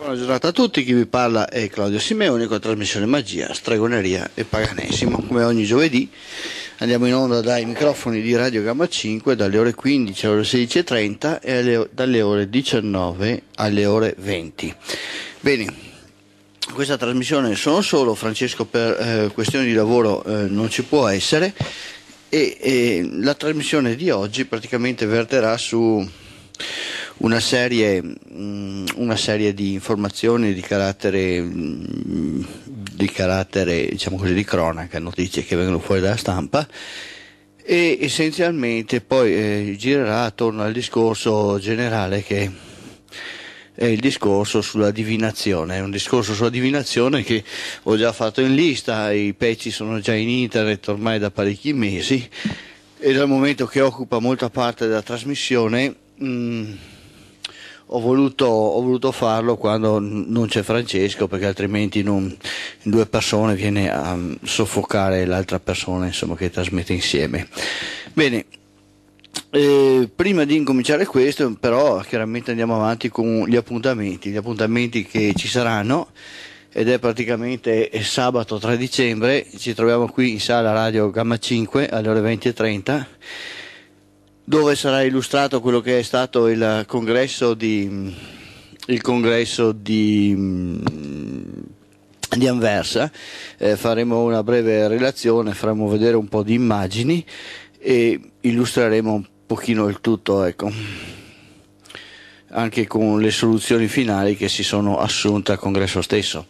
Buona giornata a tutti, chi vi parla è Claudio Simeone con la trasmissione Magia, Stregoneria e Paganesimo. Come ogni giovedì andiamo in onda dai microfoni di Radio Gamma 5 dalle ore 15 alle ore 16.30 e alle, dalle ore 19 alle ore 20. Bene, questa trasmissione sono solo, Francesco per eh, questioni di lavoro eh, non ci può essere e, e la trasmissione di oggi praticamente verterà su una serie, mm, una serie di informazioni di carattere, mm, di, carattere, diciamo così, di cronaca, notizie che vengono fuori dalla stampa e essenzialmente poi eh, girerà attorno al discorso generale che è il discorso sulla divinazione, è un discorso sulla divinazione che ho già fatto in lista, i pezzi sono già in internet ormai da parecchi mesi e dal momento che occupa molta parte della trasmissione mh, mm, ho voluto, ho voluto farlo quando non c'è Francesco perché altrimenti non, due persone viene a mm, soffocare l'altra persona insomma, che trasmette insieme. Bene, eh, prima di incominciare questo, però, chiaramente andiamo avanti con gli appuntamenti, gli appuntamenti che ci saranno. Ed è praticamente eh, sabato 3 dicembre, ci troviamo qui in sala radio Gamma 5 alle ore 20.30 dove sarà illustrato quello che è stato il congresso di, il congresso di, di Anversa, eh, faremo una breve relazione, faremo vedere un po' di immagini e illustreremo un pochino il tutto, ecco. anche con le soluzioni finali che si sono assunte al congresso stesso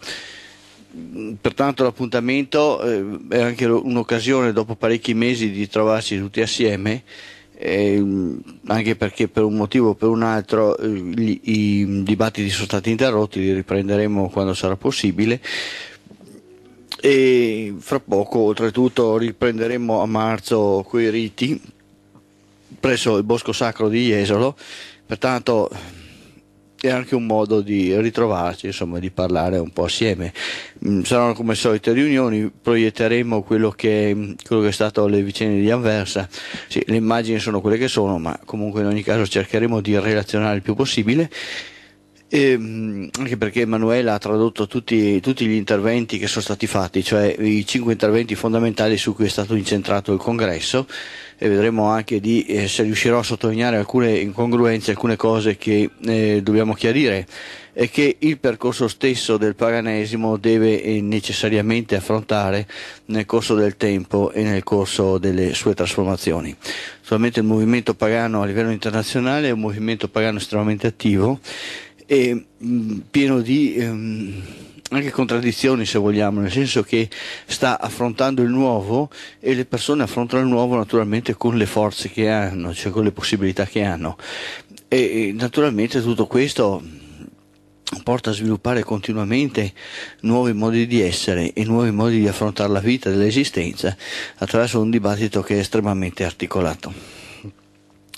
pertanto l'appuntamento eh, è anche un'occasione dopo parecchi mesi di trovarci tutti assieme eh, anche perché per un motivo o per un altro eh, gli, i dibattiti sono stati interrotti, li riprenderemo quando sarà possibile e fra poco oltretutto riprenderemo a marzo quei riti presso il Bosco Sacro di Jesolo, pertanto è anche un modo di ritrovarci, insomma, di parlare un po' assieme. Mm, saranno come solite riunioni, proietteremo quello che, quello che è stato le vicende di Anversa. Sì, le immagini sono quelle che sono, ma comunque in ogni caso cercheremo di relazionare il più possibile. E, ehm, anche perché Emanuela ha tradotto tutti, tutti, gli interventi che sono stati fatti, cioè i cinque interventi fondamentali su cui è stato incentrato il congresso e vedremo anche di, eh, se riuscirò a sottolineare alcune incongruenze, alcune cose che eh, dobbiamo chiarire e che il percorso stesso del paganesimo deve eh, necessariamente affrontare nel corso del tempo e nel corso delle sue trasformazioni. Solamente il movimento pagano a livello internazionale è un movimento pagano estremamente attivo e mh, mm, pieno di ehm, anche contraddizioni se vogliamo, nel senso che sta affrontando il nuovo e le persone affrontano il nuovo naturalmente con le forze che hanno, cioè con le possibilità che hanno. E, e naturalmente tutto questo mm, porta a sviluppare continuamente nuovi modi di essere e nuovi modi di affrontare la vita dell'esistenza attraverso un dibattito che è estremamente articolato.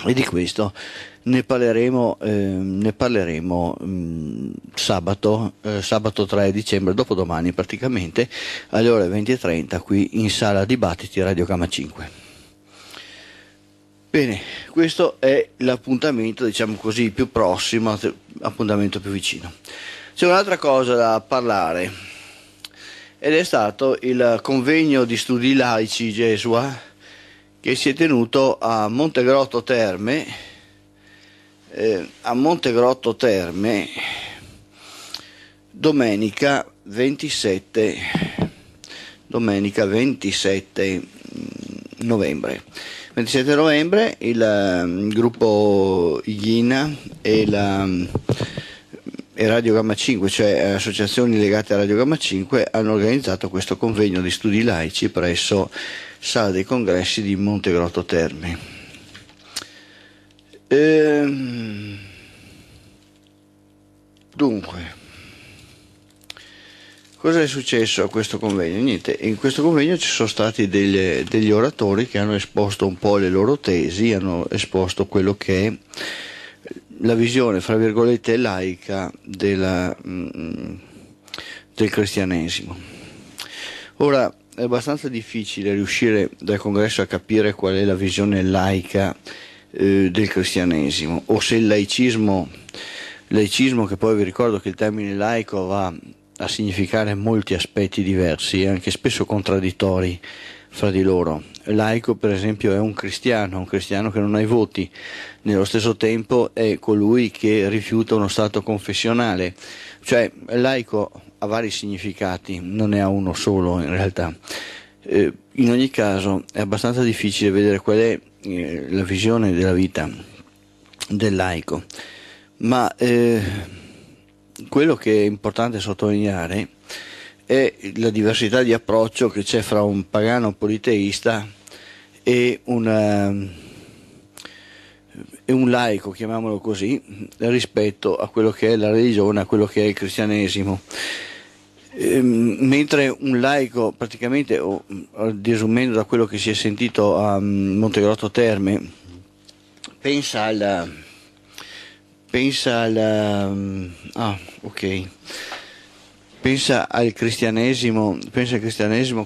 E di questo ne parleremo, eh, ne parleremo mh, mm, sabato, eh, sabato 3 dicembre, dopodomani praticamente, alle ore 20.30 qui in sala dibattiti Radio Cama 5. Bene, questo è l'appuntamento, diciamo così, più prossimo, appuntamento più vicino. C'è un'altra cosa da parlare ed è stato il convegno di studi laici Gesua eh, che si è tenuto a Montegrotto Terme eh, a Montegrotto Terme domenica 27, domenica 27 mm, novembre. 27 novembre il, um, gruppo Ighina e, la, mm, e Radio Gamma 5, cioè associazioni legate a Radio Gamma 5, hanno organizzato questo convegno di studi laici presso Sala dei Congressi di Montegrotto Terme. Ehm, dunque, cosa è successo a questo convegno? Niente, in questo convegno ci sono stati delle, degli oratori che hanno esposto un po' le loro tesi, hanno esposto quello che è la visione, fra virgolette, laica della, mm, del cristianesimo. Ora, è abbastanza difficile riuscire dal congresso a capire qual è la visione laica eh, del cristianesimo o se il laicismo, laicismo, che poi vi ricordo che il termine laico va a significare molti aspetti diversi e anche spesso contraddittori fra di loro. Laico per esempio è un cristiano, un cristiano che non ha i voti, nello stesso tempo è colui che rifiuta uno stato confessionale, cioè laico ha vari significati, non ne ha uno solo in realtà. Eh, in ogni caso è abbastanza difficile vedere qual è eh, la visione della vita del laico, ma eh, quello che è importante sottolineare è la diversità di approccio che c'è fra un pagano politeista e, una, e un laico, chiamiamolo così, rispetto a quello che è la religione, a quello che è il cristianesimo. Ehm, mentre un laico, praticamente, oh, disumendo da quello che si è sentito a mm, Montegrotto Terme, pensa alla... Pensa, alla, mm, ah, okay. pensa, al pensa al cristianesimo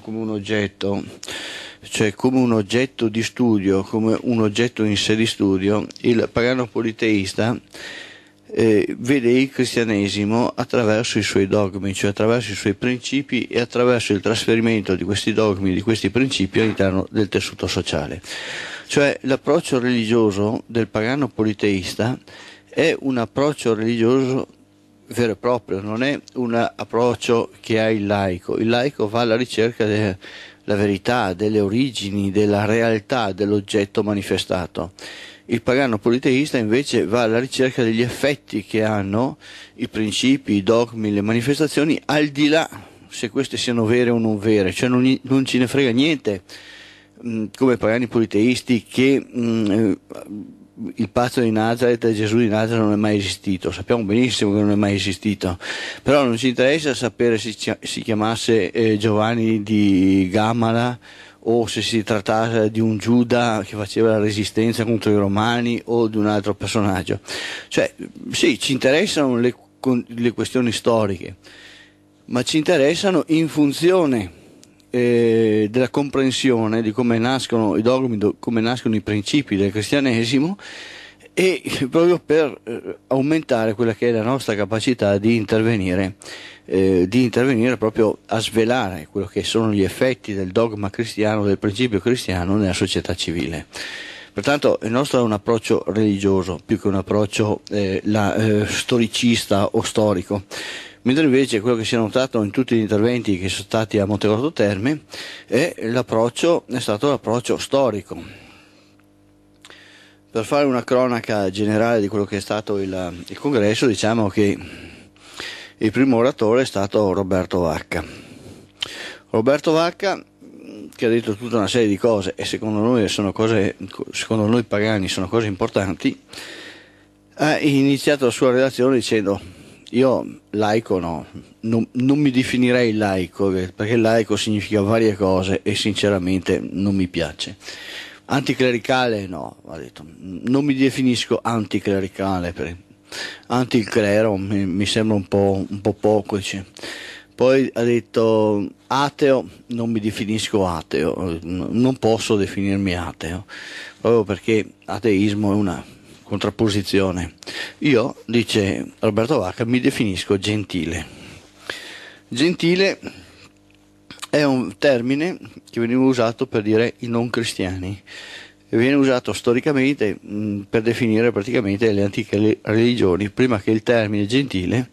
come un oggetto cioè come un oggetto di studio, come un oggetto in sé di studio, il pagano politeista eh, vede il cristianesimo attraverso i suoi dogmi, cioè attraverso i suoi principi e attraverso il trasferimento di questi dogmi, di questi principi all'interno del tessuto sociale. Cioè l'approccio religioso del pagano politeista è un approccio religioso vero e proprio, non è un approccio che ha il laico. Il laico va alla ricerca della verità, delle origini, della realtà dell'oggetto manifestato. Il pagano politeista invece va alla ricerca degli effetti che hanno i principi, i dogmi, le manifestazioni, al di là se queste siano vere o non vere, cioè non, non ce ne frega niente mm, come pagani politeisti che mh, mm, il pazzo di Nazareth e Gesù di Nazareth non è mai esistito, sappiamo benissimo che non è mai esistito, però non ci interessa sapere se si chiamasse eh, Giovanni di Gamala o se si trattasse di un Giuda che faceva la resistenza contro i Romani o di un altro personaggio. Cioè, sì, ci interessano le, le questioni storiche, ma ci interessano in funzione eh, della comprensione di come nascono i dogmi, do, come nascono i principi del cristianesimo e proprio per eh, aumentare quella che è la nostra capacità di intervenire, eh, di intervenire proprio a svelare quello che sono gli effetti del dogma cristiano, del principio cristiano nella società civile. Pertanto il nostro è un approccio religioso più che un approccio eh, la, eh, storicista o storico mentre invece quello che si è notato in tutti gli interventi che sono stati a Montecorto Terme è, è stato l'approccio storico per fare una cronaca generale di quello che è stato il, il congresso, diciamo che il primo oratore è stato Roberto Vacca. Roberto Vacca che ha detto tutta una serie di cose e secondo noi, cose, secondo noi pagani sono cose importanti, ha iniziato la sua relazione dicendo io laico no, non, non mi definirei laico perché laico significa varie cose e sinceramente non mi piace. Anticlericale no, ha detto, non mi definisco anticlericale, perché anticlero mi, mi sembra un po', un po poco. Dice. Poi ha detto ateo, non mi definisco ateo, non posso definirmi ateo, proprio perché ateismo è una contrapposizione. Io, dice Roberto Vacca, mi definisco gentile. Gentile è un termine che veniva usato per dire i non cristiani e viene usato storicamente mm, per definire praticamente le antiche religioni prima che il termine gentile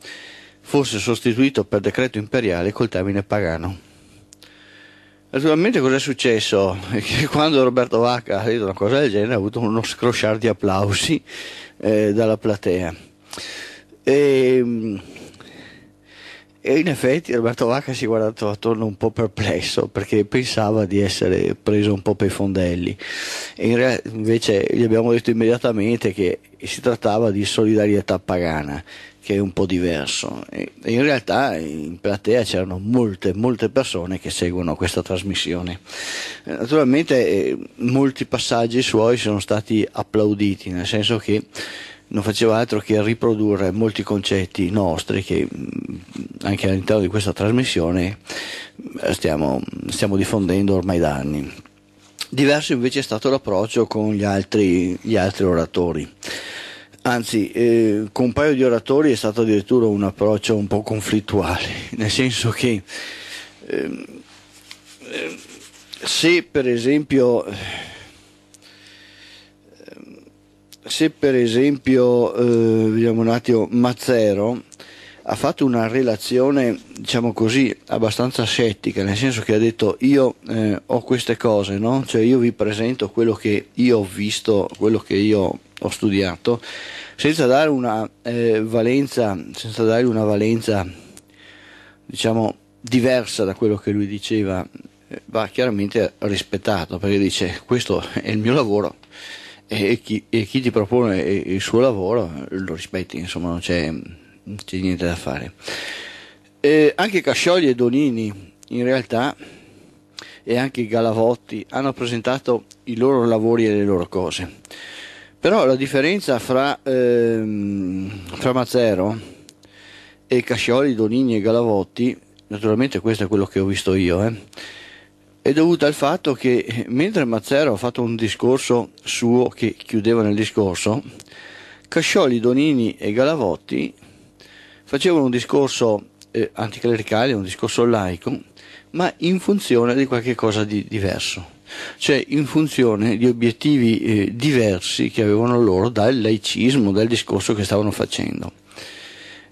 fosse sostituito per decreto imperiale col termine pagano. Naturalmente cos'è successo? Che quando Roberto Vacca ha detto una cosa del genere ha avuto uno scrosciar di applausi eh, dalla platea. E, ehm, e in effetti Roberto Vacca si è guardato attorno un po' perplesso perché pensava di essere preso un po' per i fondelli. In invece gli abbiamo detto immediatamente che si trattava di solidarietà pagana, che è un po' diverso. E in realtà in platea c'erano molte, molte persone che seguono questa trasmissione. Eh, naturalmente eh, molti passaggi suoi sono stati applauditi, nel senso che non faceva altro che riprodurre molti concetti nostri che mm, anche all'interno di questa trasmissione stiamo, stiamo diffondendo ormai da anni. Diverso invece è stato l'approccio con gli altri, gli altri oratori. Anzi, eh, con un paio di oratori è stato addirittura un approccio un po' conflittuale, nel senso che eh, se per esempio se per esempio, eh, vediamo un attimo, Mazzero ha fatto una relazione, diciamo così, abbastanza scettica, nel senso che ha detto io eh, ho queste cose, no? cioè io vi presento quello che io ho visto, quello che io ho studiato, senza dare una, eh, valenza, senza dare una valenza, diciamo, diversa da quello che lui diceva, eh, va chiaramente rispettato, perché dice questo è il mio lavoro, e chi, e chi ti propone il suo lavoro lo rispetti, insomma non c'è, non c'è niente da fare. E anche Cascioli e Donini in realtà e anche Galavotti hanno presentato i loro lavori e le loro cose. Però la differenza fra, ehm, fra Mazzero e Cascioli, Donini e Galavotti, naturalmente questo è quello che ho visto io, eh, è dovuta al fatto che mentre Mazzero ha fatto un discorso suo che chiudeva nel discorso, Cascioli, Donini e Galavotti facevano un discorso eh, anticlericale, un discorso laico, ma in funzione di qualche cosa di diverso, cioè in funzione di obiettivi eh, diversi che avevano loro dal laicismo, dal discorso che stavano facendo.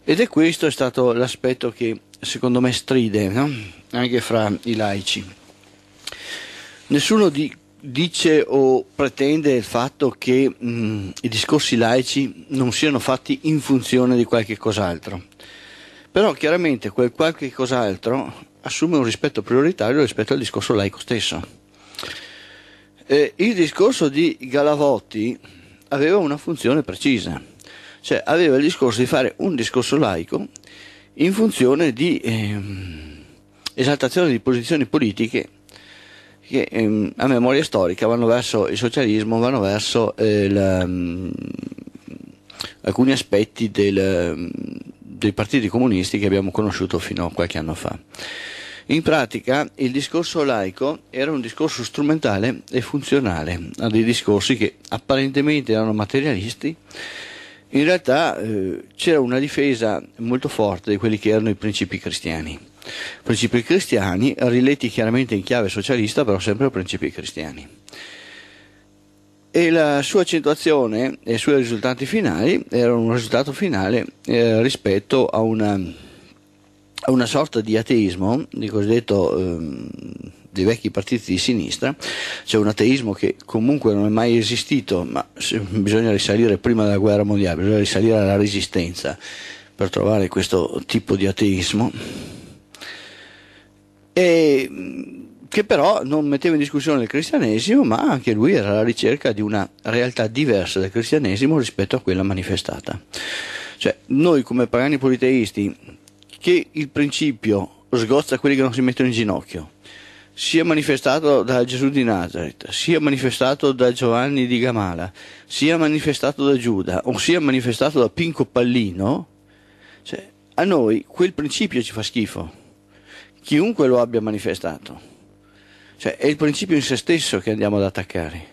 Ed è questo è stato l'aspetto che secondo me stride no? anche fra i laici. Nessuno di, dice o pretende il fatto che mh, mm, i discorsi laici non siano fatti in funzione di qualche cos'altro. Però chiaramente quel qualche cos'altro assume un rispetto prioritario rispetto al discorso laico stesso. Eh, il discorso di Galavotti aveva una funzione precisa, cioè aveva il discorso di fare un discorso laico in funzione di eh, esaltazione di posizioni politiche che ehm, a memoria storica vanno verso il socialismo, vanno verso eh, la, mh, mm, alcuni aspetti del, mh, mm, dei partiti comunisti che abbiamo conosciuto fino a qualche anno fa. In pratica il discorso laico era un discorso strumentale e funzionale a dei discorsi che apparentemente erano materialisti, in realtà eh, c'era una difesa molto forte di quelli che erano i principi cristiani. Principi cristiani, riletti chiaramente in chiave socialista, però sempre principi cristiani. E la sua accentuazione e i suoi risultati finali erano un risultato finale eh, rispetto a una, a una, sorta di ateismo, di cosiddetto... Ehm, dei vecchi partiti di sinistra, c'è cioè un ateismo che comunque non è mai esistito, ma bisogna risalire prima della guerra mondiale, bisogna risalire alla resistenza per trovare questo tipo di ateismo e, mm, che però non metteva in discussione il cristianesimo, ma anche lui era alla ricerca di una realtà diversa dal cristianesimo rispetto a quella manifestata. Cioè, noi come pagani politeisti, che il principio sgozza quelli che non si mettono in ginocchio, sia manifestato da Gesù di Nazareth, sia manifestato da Giovanni di Gamala, sia manifestato da Giuda o sia manifestato da Pinco Pallino, cioè, a noi quel principio ci fa schifo chiunque lo abbia manifestato. Cioè, è il principio in se stesso che andiamo ad attaccare.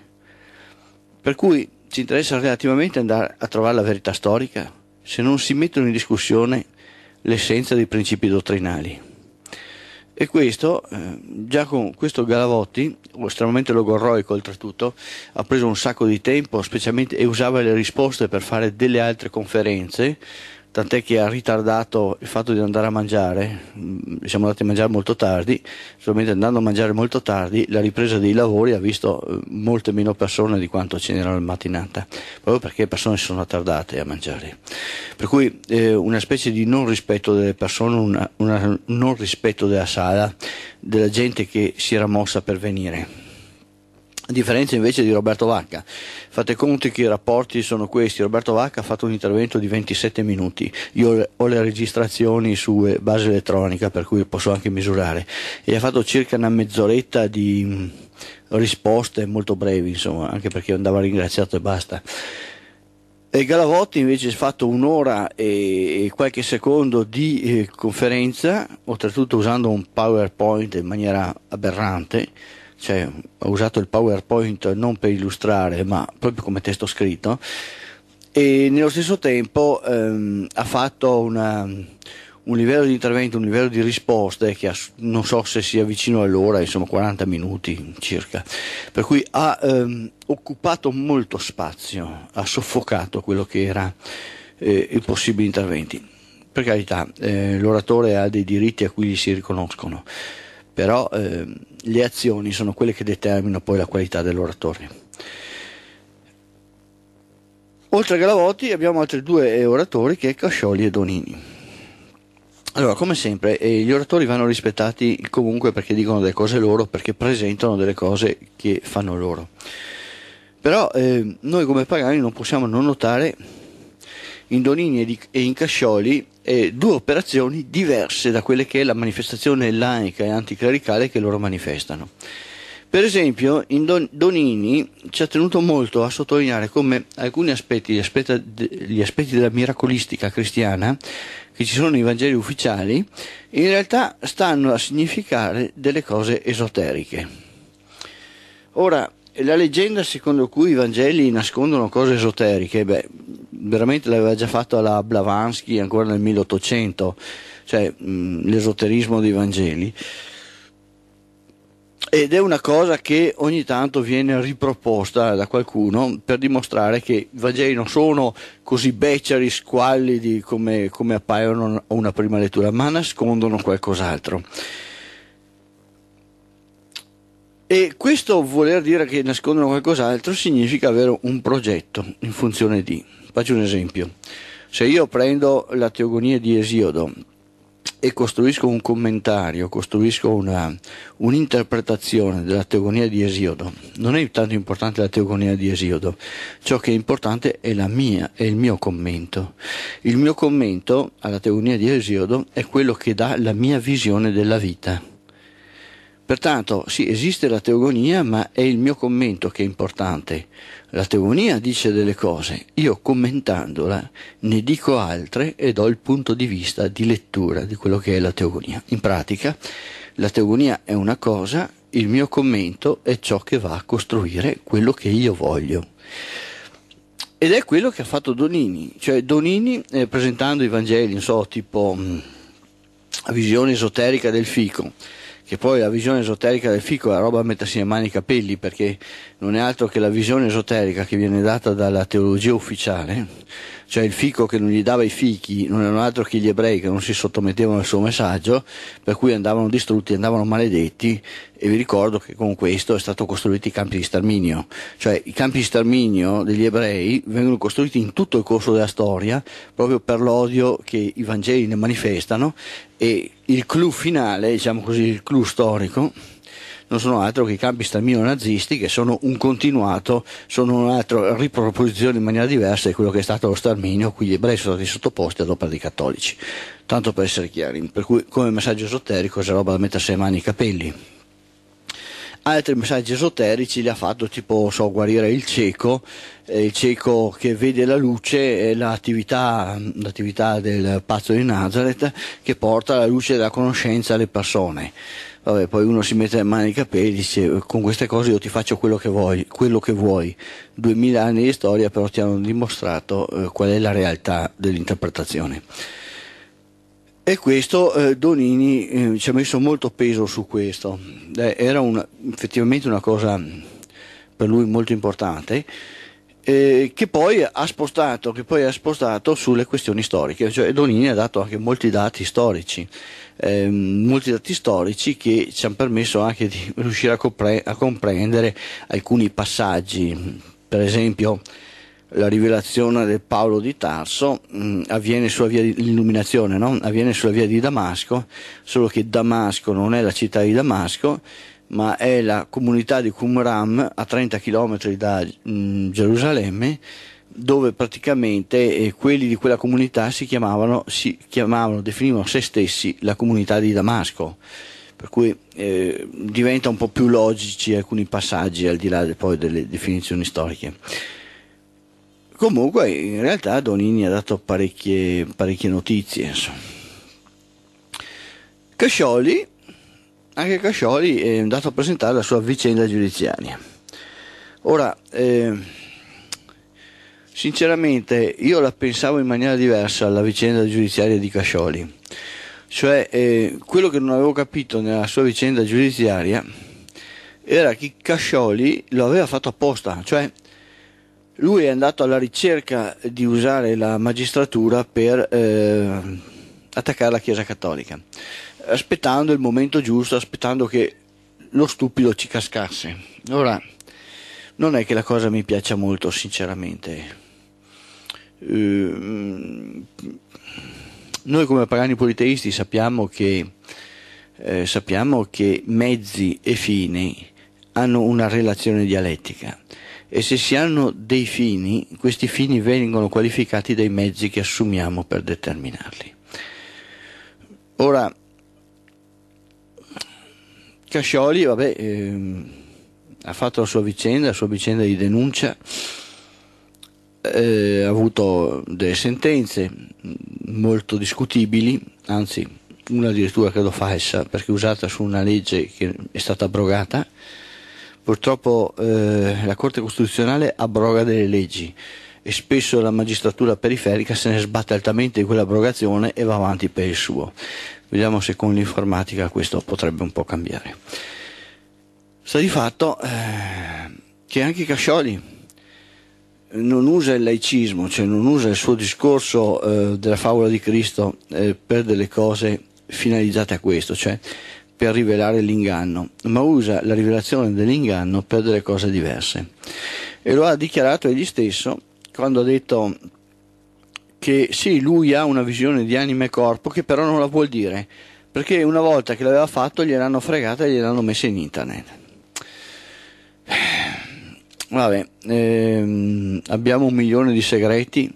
Per cui ci interessa relativamente andare a trovare la verità storica se non si mettono in discussione l'essenza dei principi dottrinali. E questo, eh, già con questo Galavotti, estremamente logorroico oltretutto, ha preso un sacco di tempo, specialmente e usava le risposte per fare delle altre conferenze tant'è che ha ritardato il fatto di andare a mangiare, mm, siamo andati a mangiare molto tardi, solamente andando a mangiare molto tardi la ripresa dei lavori ha visto eh, molte meno persone di quanto ce n'era la mattinata, proprio perché le persone si sono attardate a mangiare. Per cui eh, una specie di non rispetto delle persone, un non rispetto della sala, della gente che si era mossa per venire. A differenza invece di Roberto Vacca, fate conto che i rapporti sono questi, Roberto Vacca ha fatto un intervento di 27 minuti, io ho le registrazioni su eh, base elettronica per cui posso anche misurare e ha fatto circa una mezz'oretta di mm, risposte molto brevi insomma, anche perché andava ringraziato e basta. E Galavotti invece ha fatto un'ora e qualche secondo di eh, conferenza, oltretutto usando un PowerPoint in maniera aberrante, cioè ho usato il PowerPoint non per illustrare, ma proprio come testo scritto, e nello stesso tempo ehm, ha fatto una, un livello di intervento, un livello di risposte che ha, non so se sia vicino all'ora, insomma 40 minuti circa, per cui ha ehm, occupato molto spazio, ha soffocato quello che era eh, i possibili interventi. Per carità, eh, l'oratore ha dei diritti a cui gli si riconoscono però eh, le azioni sono quelle che determinano poi la qualità dell'oratorio. Oltre a Galavotti abbiamo altri due eh, oratori che è Cascioli e Donini. Allora, come sempre, eh, gli oratori vanno rispettati comunque perché dicono delle cose loro, perché presentano delle cose che fanno loro. Però eh, noi come pagani non possiamo non notare in Donini e in Cascioli eh, due operazioni diverse da quelle che è la manifestazione laica e anticlericale che loro manifestano. Per esempio, Don- Donini ci ha tenuto molto a sottolineare come alcuni aspetti, gli aspetti, gli aspetti della miracolistica cristiana che ci sono nei Vangeli ufficiali, in realtà stanno a significare delle cose esoteriche. Ora, la leggenda secondo cui i Vangeli nascondono cose esoteriche, beh, veramente l'aveva già fatto la Blavansky ancora nel 1800, cioè mh, l'esoterismo dei Vangeli. Ed è una cosa che ogni tanto viene riproposta da qualcuno per dimostrare che i Vangeli non sono così beceri, squallidi come, come appaiono a una prima lettura, ma nascondono qualcos'altro. E questo voler dire che nascondono qualcos'altro significa avere un progetto in funzione di. Faccio un esempio. Se io prendo la teogonia di Esiodo e costruisco un commentario, costruisco una, un'interpretazione della teogonia di Esiodo. Non è tanto importante la teogonia di Esiodo, ciò che è importante è la mia, è il mio commento. Il mio commento alla teogonia di Esiodo è quello che dà la mia visione della vita. Pertanto sì, esiste la teogonia, ma è il mio commento che è importante. La teogonia dice delle cose, io commentandola ne dico altre e do il punto di vista di lettura di quello che è la teogonia. In pratica, la teogonia è una cosa, il mio commento è ciò che va a costruire quello che io voglio. Ed è quello che ha fatto Donini, cioè Donini eh, presentando i Vangeli, non so, tipo mh, mm, visione esoterica del fico che poi la visione esoterica del fico è la roba a mettersi le mani i capelli perché non è altro che la visione esoterica che viene data dalla teologia ufficiale, cioè il fico che non gli dava i fichi non erano altro che gli ebrei che non si sottomettevano al suo messaggio, per cui andavano distrutti, andavano maledetti e vi ricordo che con questo è stato costruito i campi di sterminio, cioè i campi di sterminio degli ebrei vengono costruiti in tutto il corso della storia proprio per l'odio che i Vangeli ne manifestano e il clou finale, diciamo così, il clou storico non sono altro che i campi stamino-nazisti che sono un continuato, sono un'altra riproposizione in maniera diversa di quello che è stato lo sterminio, quindi gli ebrei sono stati sottoposti ad opera dei cattolici. Tanto per essere chiari, per cui come messaggio esoterico è roba da mettersi le mani e i capelli. Altri messaggi esoterici li ha fatto tipo so, guarire il cieco, eh, il cieco che vede la luce, eh, l'attività, l'attività del pazzo di Nazareth che porta la luce della conoscenza alle persone Vabbè, poi uno si mette le mani nei capelli e dice con queste cose io ti faccio quello che, vuoi, quello che vuoi. 2000 anni di storia però ti hanno dimostrato eh, qual è la realtà dell'interpretazione. E questo eh, Donini eh, ci ha messo molto peso su questo. Eh, era una, effettivamente una cosa mm, per lui molto importante eh, che, poi spostato, che, poi ha spostato, sulle questioni storiche, cioè Donini ha dato anche molti dati storici, eh, molti dati storici che ci hanno permesso anche di riuscire a, compre- a comprendere alcuni passaggi, per esempio la rivelazione del Paolo di Tarso mh, mm, avviene sulla via di, l'illuminazione no? avviene sulla via di Damasco solo che Damasco non è la città di Damasco ma è la comunità di Qumran a 30 km da mh, mm, Gerusalemme dove praticamente eh, quelli di quella comunità si chiamavano, si chiamavano, definivano se stessi la comunità di Damasco, per cui eh, diventa un po' più logici alcuni passaggi al di là de, poi delle definizioni storiche. Comunque in realtà Donini ha dato parecchie, parecchie notizie. Insomma. Cascioli anche Cascioli è andato a presentare la sua vicenda giudiziaria. Ora, eh, sinceramente io la pensavo in maniera diversa alla vicenda giudiziaria di Cascioli, cioè eh, quello che non avevo capito nella sua vicenda giudiziaria era che Cascioli lo aveva fatto apposta, cioè lui è andato alla ricerca di usare la magistratura per eh, attaccare la Chiesa Cattolica aspettando il momento giusto, aspettando che lo stupido ci cascasse. Ora, non è che la cosa mi piaccia molto, sinceramente. Eh, noi come pagani politeisti sappiamo che, eh, sappiamo che mezzi e fini hanno una relazione dialettica e se si hanno dei fini, questi fini vengono qualificati dai mezzi che assumiamo per determinarli. Ora, Cascioli, vabbè, ehm, ha fatto la sua vicenda, la sua vicenda di denuncia, eh, ha avuto delle sentenze molto discutibili, anzi una addirittura credo falsa, perché usata su una legge che è stata abrogata. Purtroppo eh, la Corte Costituzionale abroga delle leggi e spesso la magistratura periferica se ne sbatte altamente di quell'abrogazione e va avanti per il suo. Vediamo se con l'informatica questo potrebbe un po' cambiare. Sta di fatto eh, che anche Cascioli non usa il laicismo, cioè non usa il suo discorso eh, della favola di Cristo eh, per delle cose finalizzate a questo, cioè per rivelare l'inganno, ma usa la rivelazione dell'inganno per delle cose diverse. E lo ha dichiarato egli stesso quando ha detto che sì, lui ha una visione di anima e corpo che però non la vuol dire, perché una volta che l'aveva fatto gliel'hanno fregata e gliel'hanno messa in internet. Eh, vabbè, ehm, abbiamo un milione di segreti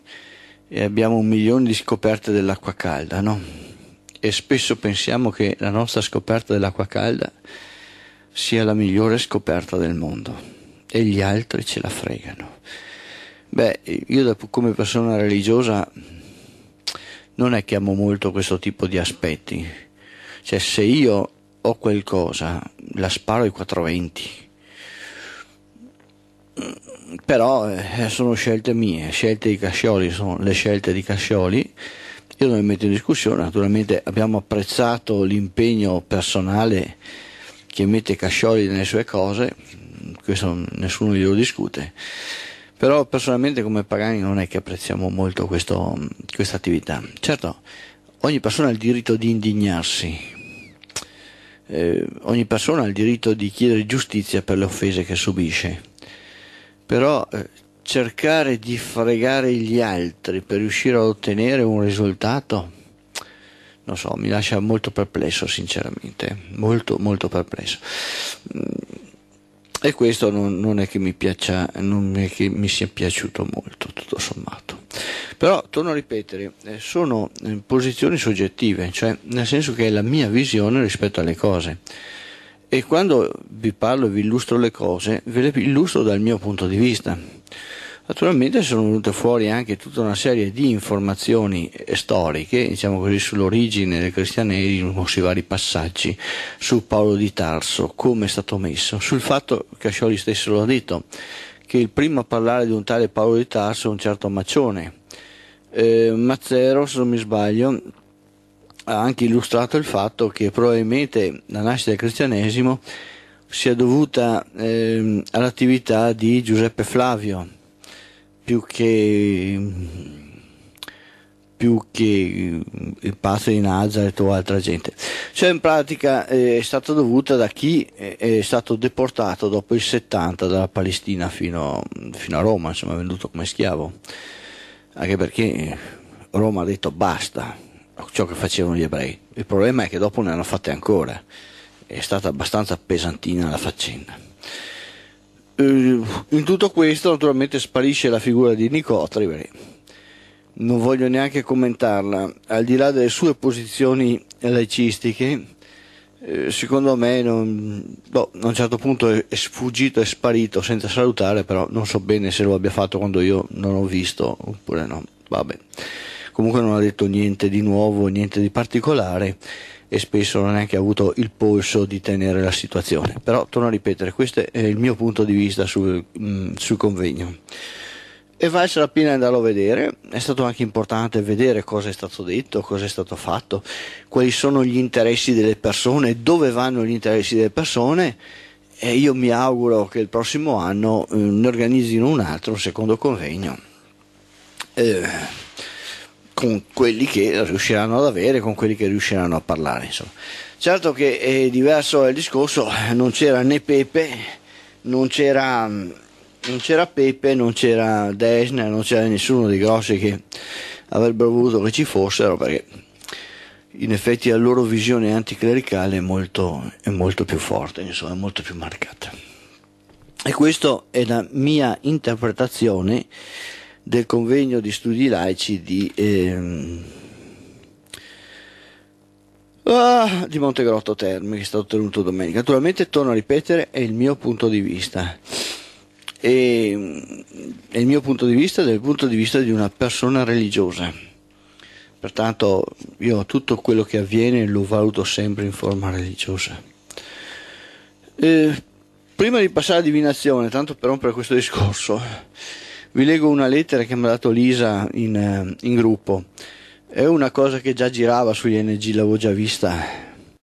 e abbiamo un milione di scoperte dell'acqua calda, no? E spesso pensiamo che la nostra scoperta dell'acqua calda sia la migliore scoperta del mondo e gli altri ce la fregano. Beh, io come persona religiosa non è che amo molto questo tipo di aspetti. Cioè, se io ho qualcosa, la sparo ai 420. Però eh, sono scelte mie, scelte di Cascioli, sono le scelte di Cascioli. Io non mi metto in discussione, naturalmente abbiamo apprezzato l'impegno personale che mette Cascioli nelle sue cose, questo nessuno glielo discute però personalmente come pagani non è che apprezziamo molto mm, questa attività. Certo, ogni persona ha il diritto di indignarsi, eh, ogni persona ha il diritto di chiedere giustizia per le offese che subisce, però eh, cercare di fregare gli altri per riuscire a ottenere un risultato, non so, mi lascia molto perplesso sinceramente, molto molto perplesso. Mm, e questo non, non è che mi piaccia, non è che mi sia piaciuto molto, tutto sommato. Però, torno a ripetere, eh, sono eh, posizioni soggettive, cioè nel senso che è la mia visione rispetto alle cose. E quando vi parlo e vi illustro le cose, ve le illustro dal mio punto di vista. Naturalmente sono venute fuori anche tutta una serie di informazioni storiche, diciamo così, sull'origine del cristianesimo, sui vari passaggi, su Paolo di Tarso, come è stato messo, sul fatto, che Ascioli stesso l'ha detto, che il primo a parlare di un tale Paolo di Tarso è un certo Maccione. Eh, Mazzero, se non mi sbaglio, ha anche illustrato il fatto che probabilmente la nascita del cristianesimo sia dovuta eh, all'attività di Giuseppe Flavio, più che più che eh, il pazzo di Nazareth o altra gente. Cioè in pratica eh, è stata dovuta da chi eh, è stato deportato dopo il 70 dalla Palestina fino, fino a Roma, insomma venduto come schiavo. Anche perché Roma ha detto basta ciò che facevano gli ebrei. Il problema è che dopo ne hanno fatte ancora. È stata abbastanza pesantina la faccenda. Eh, in tutto questo naturalmente sparisce la figura di Nicotri, perché non voglio neanche commentarla, al di là delle sue posizioni laicistiche, eh, secondo me non, boh, a un certo punto è sfuggito, è sparito senza salutare, però non so bene se lo abbia fatto quando io non l'ho visto oppure no, vabbè. Comunque non ha detto niente di nuovo, niente di particolare e spesso non ha neanche avuto il polso di tenere la situazione. Però torno a ripetere, questo è il mio punto di vista sul, mh, mm, sul convegno. E valse la pena andarlo a vedere, è stato anche importante vedere cosa è stato detto, cosa è stato fatto, quali sono gli interessi delle persone, dove vanno gli interessi delle persone e io mi auguro che il prossimo anno eh, ne organizzino un altro, un secondo convegno. Eh con quelli che riusciranno ad avere, con quelli che riusciranno a parlare. Insomma. Certo che è diverso il discorso, non c'era né Pepe, non c'era, non c'era Pepe, non c'era Desner, non c'era nessuno dei grossi che avrebbero voluto che ci fossero perché in effetti la loro visione anticlericale è molto, è molto più forte, insomma, è molto più marcata. E questa è la mia interpretazione del convegno di studi laici di, ehm, ah, di Montegrotto Terme che è stato tenuto domenica. Naturalmente torno a ripetere, è il mio punto di vista. E, è il mio punto di vista dal punto di vista di una persona religiosa. Pertanto io tutto quello che avviene lo valuto sempre in forma religiosa. Eh, prima di passare alla divinazione, tanto per rompere questo discorso, vi leggo una lettera che mi ha dato Lisa in, eh, in gruppo. È una cosa che già girava sugli NG, l'avevo già vista